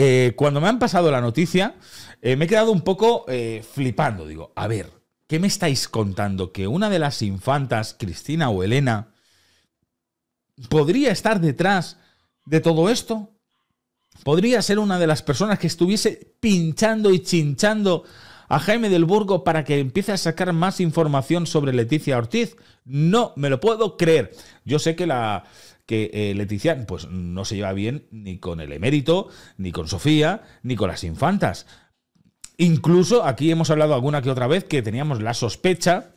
Eh, cuando me han pasado la noticia, eh, me he quedado un poco eh, flipando. Digo, a ver, ¿qué me estáis contando? Que una de las infantas, Cristina o Elena, podría estar detrás de todo esto. Podría ser una de las personas que estuviese pinchando y chinchando a Jaime del Burgo para que empiece a sacar más información sobre Leticia Ortiz. No me lo puedo creer. Yo sé que la, que eh, Leticia pues, no se lleva bien ni con el emérito, ni con Sofía, ni con las infantas. Incluso aquí hemos hablado alguna que otra vez que teníamos la sospecha,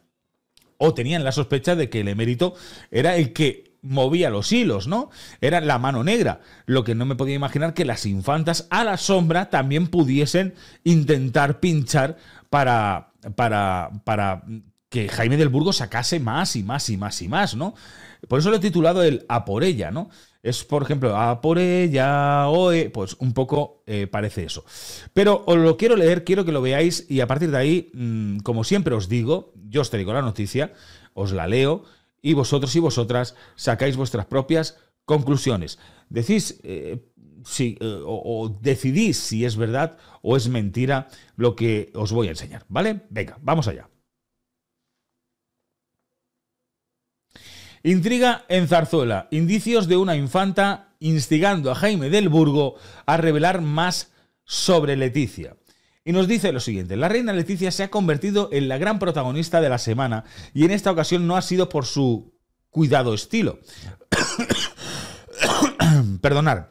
o tenían la sospecha de que el emérito era el que movía los hilos, ¿no? Era la mano negra. Lo que no me podía imaginar que las infantas a la sombra también pudiesen intentar pinchar para, para, para que Jaime del Burgo sacase más y más y más y más, ¿no? Por eso lo he titulado el A por ella, ¿no? Es, por ejemplo, A por ella, o e, pues un poco eh, parece eso. Pero os lo quiero leer, quiero que lo veáis y a partir de ahí, mm, como siempre os digo, yo os traigo la noticia, os la leo y vosotros y vosotras sacáis vuestras propias conclusiones. Decís eh, si, eh, o decidís si es verdad o es mentira lo que os voy a enseñar, ¿vale? Venga, vamos allá. Intriga en Zarzuela. Indicios de una infanta instigando a Jaime del Burgo a revelar más sobre Leticia. Y nos dice lo siguiente, la reina Leticia se ha convertido en la gran protagonista de la semana y en esta ocasión no ha sido por su cuidado estilo. Perdonar.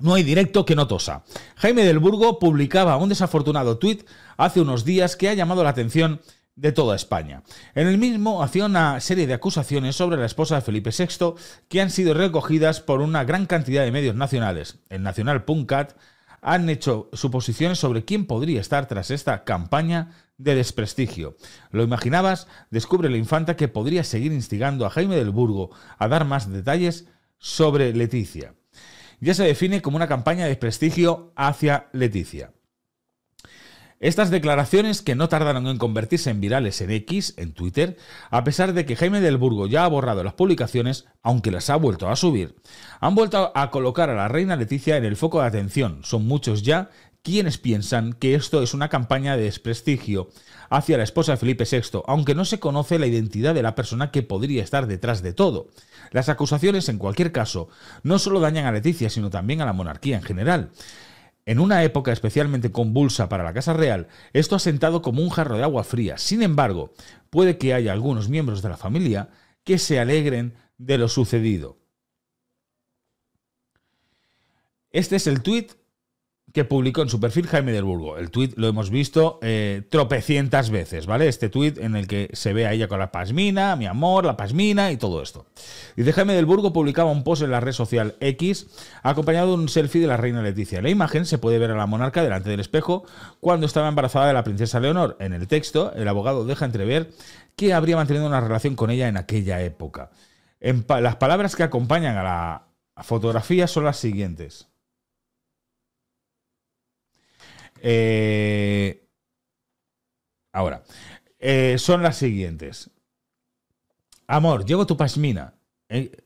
No hay directo que no tosa. Jaime del Burgo publicaba un desafortunado tuit hace unos días que ha llamado la atención de toda España. En el mismo hacía una serie de acusaciones sobre la esposa de Felipe VI que han sido recogidas por una gran cantidad de medios nacionales. El Nacional Puncat han hecho suposiciones sobre quién podría estar tras esta campaña de desprestigio. ¿Lo imaginabas? Descubre la infanta que podría seguir instigando a Jaime del Burgo a dar más detalles sobre Leticia. Ya se define como una campaña de desprestigio hacia Leticia. Estas declaraciones, que no tardaron en convertirse en virales en X, en Twitter, a pesar de que Jaime del Burgo ya ha borrado las publicaciones, aunque las ha vuelto a subir, han vuelto a colocar a la reina Leticia en el foco de atención. Son muchos ya quienes piensan que esto es una campaña de desprestigio hacia la esposa de Felipe VI, aunque no se conoce la identidad de la persona que podría estar detrás de todo. Las acusaciones, en cualquier caso, no solo dañan a Leticia, sino también a la monarquía en general. En una época especialmente convulsa para la Casa Real, esto ha sentado como un jarro de agua fría. Sin embargo, puede que haya algunos miembros de la familia que se alegren de lo sucedido. Este es el tuit que publicó en su perfil Jaime del Burgo. El tuit lo hemos visto eh, tropecientas veces, ¿vale? Este tuit en el que se ve a ella con la pasmina, mi amor, la pasmina y todo esto. Dice Jaime del Burgo publicaba un post en la red social X acompañado de un selfie de la reina Leticia. la imagen se puede ver a la monarca delante del espejo cuando estaba embarazada de la princesa Leonor. En el texto, el abogado deja entrever que habría mantenido una relación con ella en aquella época. las palabras que acompañan a la fotografía son las siguientes. Eh, ahora, eh, son las siguientes. Amor, llevo tu pasmina. Eh,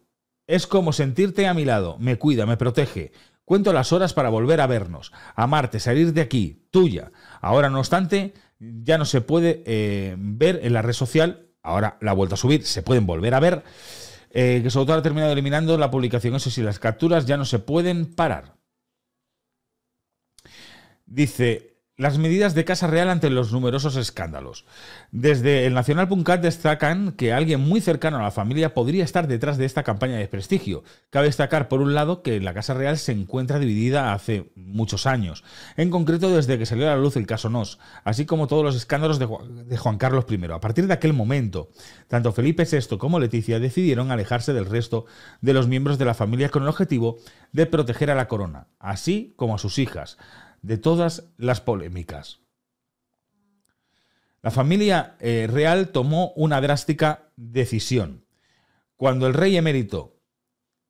es como sentirte a mi lado. Me cuida, me protege. Cuento las horas para volver a vernos, amarte, salir de aquí, tuya. Ahora, no obstante, ya no se puede ver en la red social. Ahora la ha vuelto a subir, se pueden volver a ver. que su autor ha terminado eliminando la publicación. Eso sí, las capturas ya no se pueden parar. Dice, las medidas de Casa Real ante los numerosos escándalos. Desde el Nacional Nacional.cat destacan que alguien muy cercano a la familia podría estar detrás de esta campaña de prestigio. Cabe destacar, por un lado, que la Casa Real se encuentra dividida hace muchos años, en concreto desde que salió a la luz el caso Nos, así como todos los escándalos de Juan Carlos I. A partir de aquel momento, tanto Felipe VI como Leticia decidieron alejarse del resto de los miembros de la familia con el objetivo de proteger a la corona, así como a sus hijas de todas las polémicas. La familia eh, real tomó una drástica decisión. Cuando el rey emérito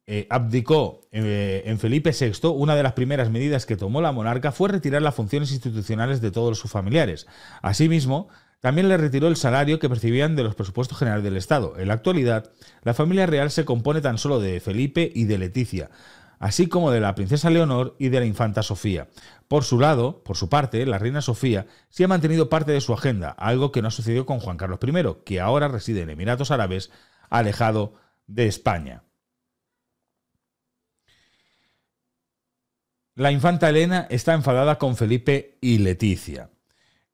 eh, abdicó eh, en Felipe VI, una de las primeras medidas que tomó la monarca fue retirar las funciones institucionales de todos sus familiares. Asimismo, también le retiró el salario que percibían de los presupuestos generales del Estado. En la actualidad, la familia real se compone tan solo de Felipe y de Leticia, así como de la princesa Leonor y de la infanta Sofía. Por su lado, por su parte, la reina Sofía sí ha mantenido parte de su agenda, algo que no ha sucedido con Juan Carlos I, que ahora reside en Emiratos Árabes, alejado de España. La infanta Elena está enfadada con Felipe y Leticia.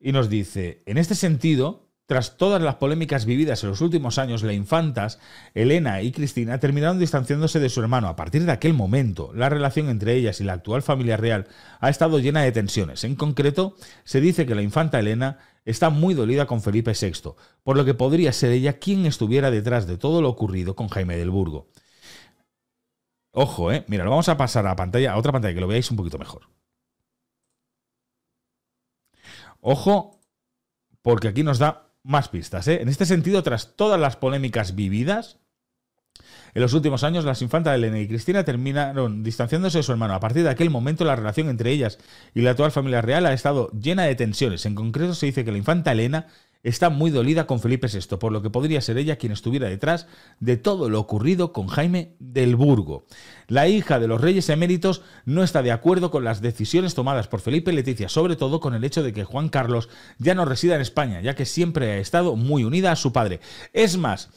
Y nos dice, en este sentido, tras todas las polémicas vividas en los últimos años, la infantas, Elena y Cristina terminaron distanciándose de su hermano. A partir de aquel momento, la relación entre ellas y la actual familia real ha estado llena de tensiones. En concreto, se dice que la infanta Elena está muy dolida con Felipe VI, por lo que podría ser ella quien estuviera detrás de todo lo ocurrido con Jaime del Burgo. Ojo, eh. Mira, lo vamos a pasar a pantalla, a otra pantalla que lo veáis un poquito mejor. Ojo, porque aquí nos da más pistas. ¿eh? En este sentido, tras todas las polémicas vividas, en los últimos años, las infantas Elena y Cristina terminaron distanciándose de su hermano. A partir de aquel momento, la relación entre ellas y la actual familia real ha estado llena de tensiones. En concreto, se dice que la infanta Elena está muy dolida con Felipe VI, por lo que podría ser ella quien estuviera detrás de todo lo ocurrido con Jaime del Burgo. La hija de los reyes eméritos no está de acuerdo con las decisiones tomadas por Felipe y Leticia, sobre todo con el hecho de que Juan Carlos ya no resida en España, ya que siempre ha estado muy unida a su padre. Es más,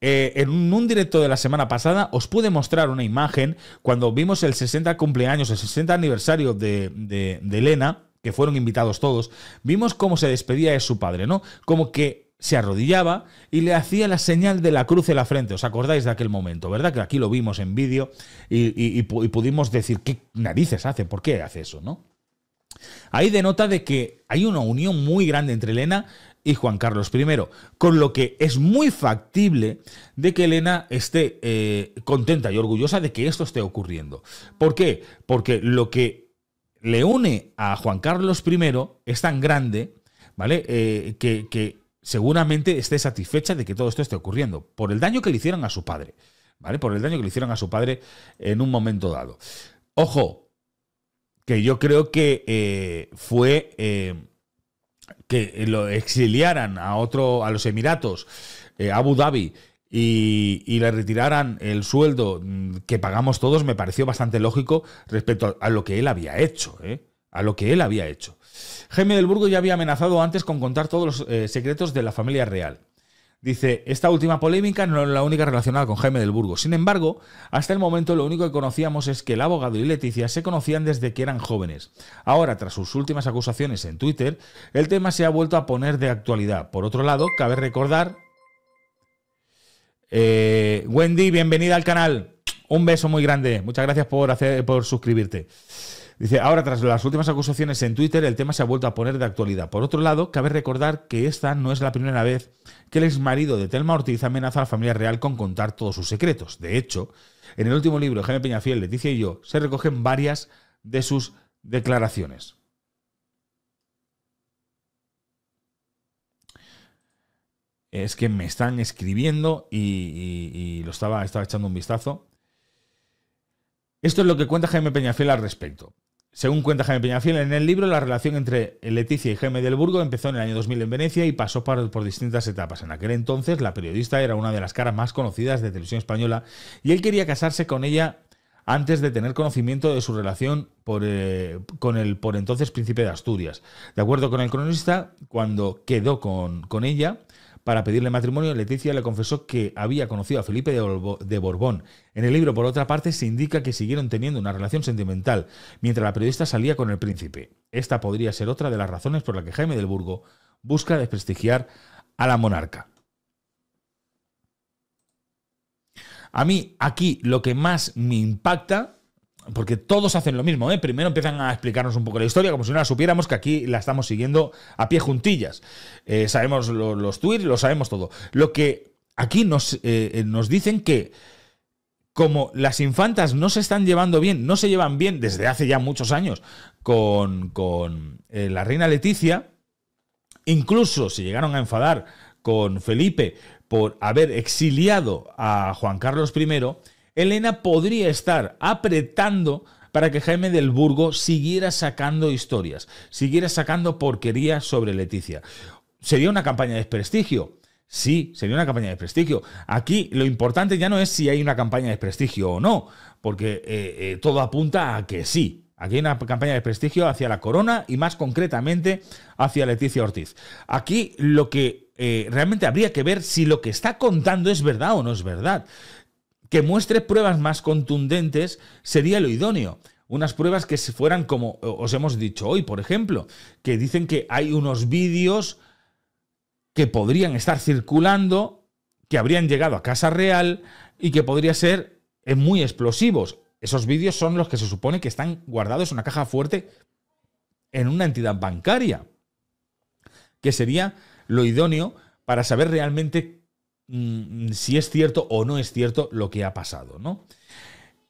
eh, en un directo de la semana pasada os pude mostrar una imagen cuando vimos el 60 cumpleaños, el 60 aniversario de Elena que fueron invitados todos, vimos cómo se despedía de su padre, ¿no? Como que se arrodillaba y le hacía la señal de la cruz en la frente. ¿Os acordáis de aquel momento, verdad? Que aquí lo vimos en vídeo y, y, pudimos decir qué narices hace, por qué hace eso, ¿no? Ahí denota de que hay una unión muy grande entre Elena y Juan Carlos I, con lo que es muy factible de que Elena esté eh, contenta y orgullosa de que esto esté ocurriendo. ¿Por qué? Porque lo que le une a Juan Carlos I es tan grande, ¿vale? Eh, que, seguramente esté satisfecha de que todo esto esté ocurriendo, por el daño que le hicieron a su padre, ¿vale? Por el daño que le hicieron a su padre en un momento dado. Ojo, que yo creo que eh, fue eh, que lo exiliaran a otro, a los Emiratos, Abu Dhabi, y, le retiraran el sueldo mm, que pagamos todos, me pareció bastante lógico respecto a, lo que él había hecho, ¿eh? a lo que él había hecho. Jaime del Burgo ya había amenazado antes con contar todos los eh, secretos de la familia real. Dice, esta última polémica no es la única relacionada con Jaime del Burgo. Sin embargo, hasta el momento lo único que conocíamos es que el abogado y Leticia se conocían desde que eran jóvenes. Ahora, tras sus últimas acusaciones en Twitter, el tema se ha vuelto a poner de actualidad. Por otro lado, cabe recordar eh, Wendy, bienvenida al canal. Un beso muy grande. Muchas gracias por, hacer, por suscribirte. Dice, ahora tras las últimas acusaciones en Twitter, el tema se ha vuelto a poner de actualidad. Por otro lado, cabe recordar que esta no es la primera vez que el ex marido de Telma Ortiz amenaza a la familia real con contar todos sus secretos. De hecho, en el último libro, Jaime Peñafiel, Leticia y yo, se recogen varias de sus declaraciones. es que me están escribiendo y, lo estaba, estaba echando un vistazo. Esto es lo que cuenta Jaime Peñafiel al respecto. Según cuenta Jaime Peñafiel en el libro, la relación entre Leticia y Jaime del Burgo empezó en el año 2000 en Venecia y pasó por, distintas etapas. En aquel entonces, la periodista era una de las caras más conocidas de televisión española y él quería casarse con ella antes de tener conocimiento de su relación eh, con el por entonces príncipe de Asturias. De acuerdo con el cronista, cuando quedó con, con ella, para pedirle matrimonio, Leticia le confesó que había conocido a Felipe de Borbón. En el libro, por otra parte, se indica que siguieron teniendo una relación sentimental, mientras la periodista salía con el príncipe. Esta podría ser otra de las razones por la que Jaime del Burgo busca desprestigiar a la monarca. A mí aquí lo que más me impacta porque todos hacen lo mismo, ¿eh? Primero empiezan a explicarnos un poco la historia, como si no la supiéramos, que aquí la estamos siguiendo a pie juntillas. Eh, sabemos los tweets, lo sabemos todo. Lo que aquí eh, nos, dicen que como las infantas no se están llevando bien, no se llevan bien desde hace ya muchos años con, con la reina Leticia, incluso se llegaron a enfadar con Felipe por haber exiliado a Juan Carlos I, Elena podría estar apretando para que Jaime del Burgo siguiera sacando historias, siguiera sacando porquerías sobre Leticia. Sería una campaña de prestigio? Sí, sería una campaña de prestigio. Aquí lo importante ya no es si hay una campaña de prestigio o no, porque eh, eh, todo apunta a que sí. Aquí hay una campaña de prestigio hacia la corona y más concretamente hacia Leticia Ortiz. Aquí lo que eh, realmente habría que ver si lo que está contando es verdad o no es verdad que muestre pruebas más contundentes sería lo idóneo. Unas pruebas que se fueran como os hemos dicho hoy, por ejemplo, que dicen que hay unos vídeos que podrían estar circulando, que habrían llegado a Casa Real y que podría ser eh, muy explosivos. Esos vídeos son los que se supone que están guardados en una caja fuerte en una entidad bancaria, que sería lo idóneo para saber realmente Mm, mm, si es cierto o no es cierto lo que ha pasado, ¿no?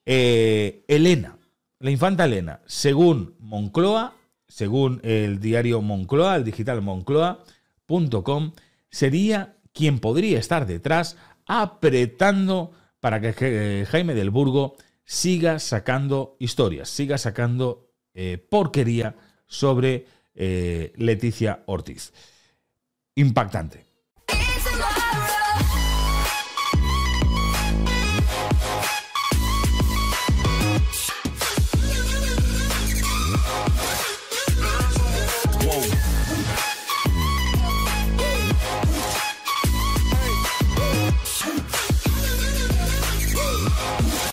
Eh, Elena, la infanta Elena, según Moncloa, según el diario Moncloa, el digital moncloa.com, sería quien podría estar detrás apretando para que eh, Jaime del Burgo siga sacando historias, siga sacando eh, porquería sobre Leticia Ortiz. Impactante.